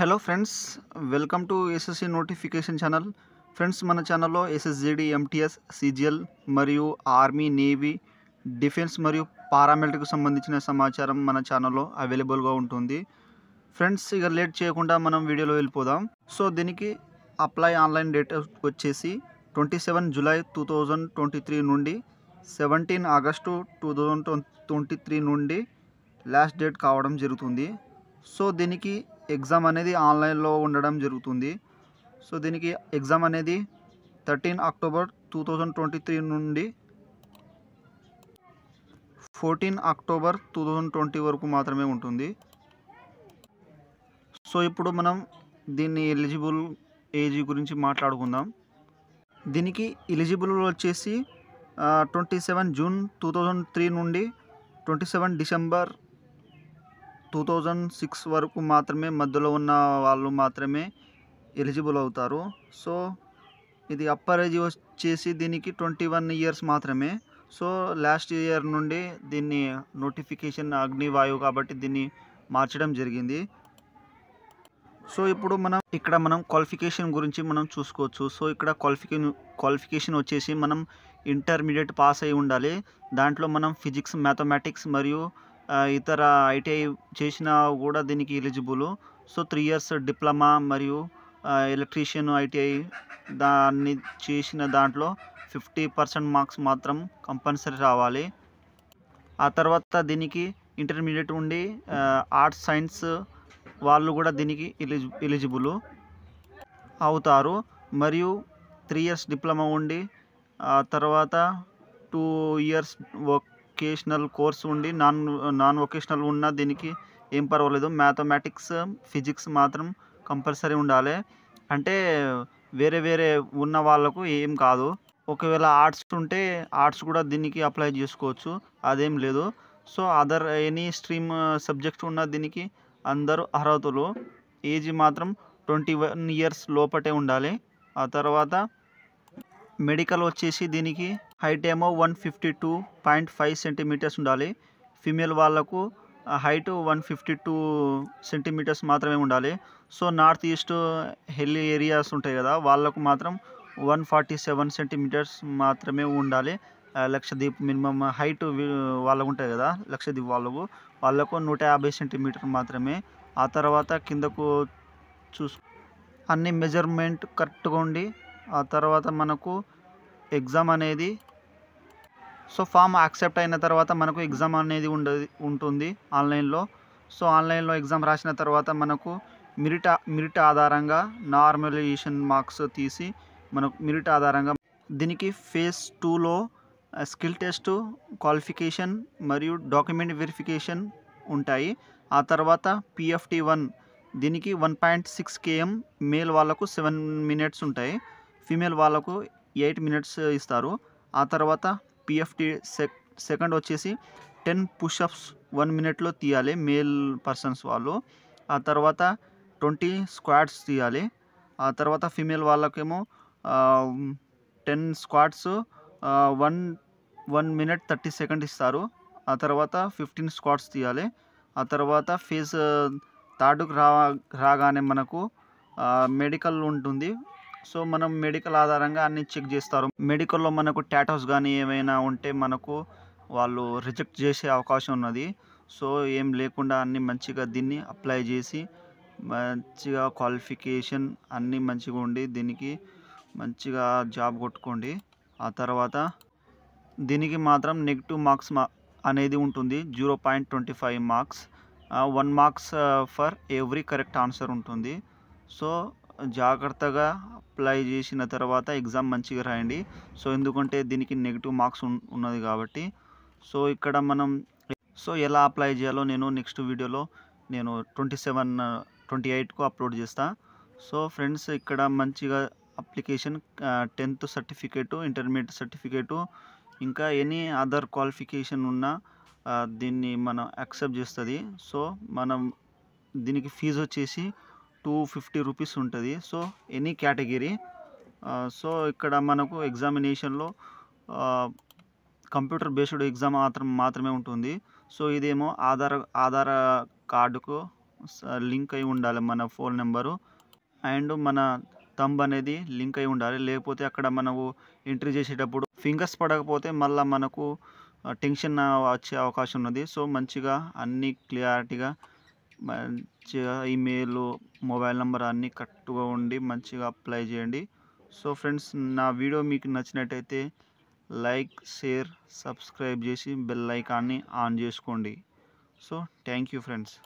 hello friends welcome to SSC notification channel friends మన ఛానల్లో SSGD MTS CGL మరియు army navy defence మరియు పారామిలిటరీకి సంబంధించిన సమాచారం మన ఛానల్లో అవైలబుల్గా ఉంటుంది ఫ్రెండ్స్ ఇక లేట్ చేయకుండా మనం వీడియోలో వెళ్ళిపోదాం సో దీనికి అప్లై ఆన్లైన్ డేట్ వచ్చేసి twenty seven July two thousand twenty three నుండి seventeen August two thousand twenty three నుండి లాస్ట్ డేట్ కావడం జరుగుతుంది సో దీనికి ఎగ్జామ్ అనేది ఆన్లైన్లో ఉండడం జరుగుతుంది సో దీనికి ఎగ్జామ్ అనేది thirteen October two thousand twenty three నుండి ఫోర్టీన్ అక్టోబర్ టూ ట్వంటీ వరకు మాత్రమే ఉంటుంది సో ఇప్పుడు మనం దీన్ని ఎలిజిబుల్ ఏజ్ గురించి మాట్లాడుకుందాం దీనికి ఎలిజిబుల్ వచ్చేసి twenty seven June two thousand three నుండి twenty seven December two thousand six వరకు మాత్రమే మధ్యలో ఉన్న వాళ్ళు మాత్రమే ఎలిజిబుల్ అవుతారు సో ఇది అప్పర్ ఏజ్ వచ్చేసి దీనికి ట్వంటీ వన్ ఇయర్స్ మాత్రమే సో లాస్ట్ ఇయర్ నుండి దీన్ని నోటిఫికేషన్ అగ్నివాయువు కాబట్టి దీన్ని మార్చడం జరిగింది సో ఇప్పుడు మనం ఇక్కడ మనం క్వాలిఫికేషన్ గురించి మనం చూసుకోవచ్చు సో ఇక్కడ క్వాలిఫికేషన్ క్వాలిఫికేషన్ వచ్చేసి మనం ఇంటర్మీడియట్ పాస్ అయి ఉండాలి దాంట్లో మనం ఫిజిక్స్ మ్యాథమెటిక్స్ మరియు ఇతర ఐటీఐ చేసిన కూడా దీనికి eligible so three years diploma మరియు ఎలక్ట్రీషియన్ ఐటీఐ దాన్ని చేసిన దాంట్లో ఫిఫ్టీ పర్సెంట్ మార్క్స్ మాత్రం కంపల్సరీ రావాలి ఆ తర్వాత దీనికి ఇంటర్మీడియట్ ఉండి ఆర్ట్స్ సైన్స్ వాళ్ళు కూడా దీనికి ఎలిజి ఎలిజిబుల్ అవుతారు మరియు త్రీ ఇయర్స్ డిప్లొమా ఉండి ఆ తర్వాత two years work vocational course ఉండి నాన్ నాన్ వొకేషనల్ ఉన్నా దీనికి ఏం పర్వాలేదు మ్యాథమెటిక్స్ ఫిజిక్స్ మాత్రం కంపల్సరీ ఉండాలి అంటే వేరే వేరే ఉన్న వాళ్ళకు ఏం కాదు ఒకవేళ ఆర్ట్స్ ఉంటే ఆర్ట్స్ కూడా దీనికి అప్లై చేసుకోవచ్చు అదేం లేదు so other any stream subject ఉన్న దీనికి అందరూ అర్హతలు ఏజ్ మాత్రం ట్వంటీ వన్ ఇయర్స్ లోపటే ఉండాలి ఆ తర్వాత మెడికల్ వచ్చేసి దీనికి హైట్ ఏమో one fifty two point five centimetres ఉండాలి ఫీమేల్ వాళ్ళకు height one fifty two centimetres మాత్రమే ఉండాలి so north east hilly areas ఉంటాయి కదా వాళ్ళకు మాత్రం వన్ ఫార్టీ సెవెన్ సెంటీమీటర్స్ మాత్రమే ఉండాలి లక్షదీప్ మినిమం హైట్ వాళ్ళకు ఉంటుంది కదా లక్షదీప్ వాళ్ళకు వాళ్ళకు నూట యాభై సెంటీమీటర్ మాత్రమే ఆ తర్వాత కిందకు చూసు అన్ని మెజర్మెంట్ కరెక్ట్గా ఉండి ఆ తర్వాత మనకు ఎగ్జామ్ అనేది సో ఫామ్ యాక్సెప్ట్ అయిన తర్వాత మనకు ఎగ్జామ్ అనేది ఉండదు ఉంటుంది ఆన్లైన్లో సో ఆన్లైన్లో ఎగ్జామ్ రాసిన తర్వాత మనకు మిరిట్ మిరిట్ ఆధారంగా నార్మలైజేషన్ మార్క్స్ తీసి మనకు మిరిట్ ఆధారంగా దీనికి ఫేజ్ టూలో స్కిల్ టెస్ట్ క్వాలిఫికేషన్ మరియు డాక్యుమెంట్ వెరిఫికేషన్ ఉంటాయి ఆ తర్వాత పిఎఫ్టీ వన్ దీనికి one point six KM male వాళ్ళకు సెవెన్ మినిట్స్ ఉంటాయి ఫీమేల్ వాళ్ళకు ఎయిట్ మినిట్స్ ఇస్తారు ఆ తర్వాత పిఎఫ్టీ సె సెకండ్ వచ్చేసి టెన్ పుషప్స్ వన్ మినిట్లో తీయాలి మేల్ పర్సన్స్ వాళ్ళు ఆ తర్వాత ట్వంటీ స్క్వాడ్స్ తీయాలి ఆ తర్వాత ఫీమేల్ వాళ్ళకేమో ten squads one one minute thirty second ఇస్తారు ఆ తర్వాత ఫిఫ్టీన్ స్క్వాడ్స్ తీయాలి ఆ తర్వాత ఫేస్ తాడుకు రా రాగానే మనకు మెడికల్ ఉంటుంది సో మనం మెడికల్ ఆధారంగా అన్ని చెక్ చేస్తారు మెడికల్లో మనకు టాటోస్ కానీ ఏమైనా ఉంటే మనకు వాళ్ళు రిజెక్ట్ చేసే అవకాశం ఉన్నది సో ఏం లేకుండా అన్ని మంచిగా దీన్ని అప్లై చేసి మంచిగా క్వాలిఫికేషన్ అన్నీ మంచిగా ఉండి దీనికి మంచిగా జాబ్ కొట్టుకోండి ఆ తర్వాత దీనికి మాత్రం నెగిటివ్ మార్క్స్ అనేది ఉంటుంది zero point twenty five marks one marks for every correct answer ఉంటుంది సో జాగ్రత్తగా అప్లై చేసిన తర్వాత ఎగ్జామ్ మంచిగా రాయండి సో ఎందుకంటే దీనికి నెగిటివ్ మార్క్స్ ఉన్నది కాబట్టి సో ఇక్కడ మనం సో ఎలా అప్లై చేయాలో నేను నెక్స్ట్ వీడియోలో నేను ట్వంటీ సెవెన్ ట్వంటీ ఎయిట్కు అప్లోడ్ చేస్తాను సో ఫ్రెండ్స్ ఇక్కడ మంచిగా application tenth certificate intermediate certificate ఇంకా ఎనీ అదర్ క్వాలిఫికేషన్ ఉన్నా దీన్ని మనం యాక్సెప్ట్ చేస్తుంది సో మనం దీనికి ఫీజు వచ్చేసి టూ ఫిఫ్టీ రూపీస్ ఉంటుంది సో ఎనీ కేటగిరీ సో ఇక్కడ మనకు ఎగ్జామినేషన్లో కంప్యూటర్ బేస్డ్ ఎగ్జామ్ మాత్రం మాత్రమే ఉంటుంది సో ఇదేమో ఆధార్ ఆధార్ కార్డుకు లింక్ అయి ఉండాలి మన ఫోన్ నెంబరు అండ్ మన థంబ్ అనేది లింక్ అయి ఉండాలి లేకపోతే అక్కడ మనము ఎంట్రీ చేసేటప్పుడు ఫింగర్స్ పడకపోతే మళ్ళా మనకు టెన్షన్ వచ్చే అవకాశం ఉన్నది సో మంచిగా అన్నీ క్లారిటీగా మంచిగా ఈమెయిల్ మొబైల్ నెంబర్ అన్నీ కరెక్ట్గా ఉండి మంచిగా అప్లై చేయండి సో ఫ్రెండ్స్ నా వీడియో మీకు నచ్చినట్టయితే లైక్ షేర్ సబ్స్క్రైబ్ చేసి బెల్ ఐకాన్ని ఆన్ చేసుకోండి సో థ్యాంక్ యూ ఫ్రెండ్స్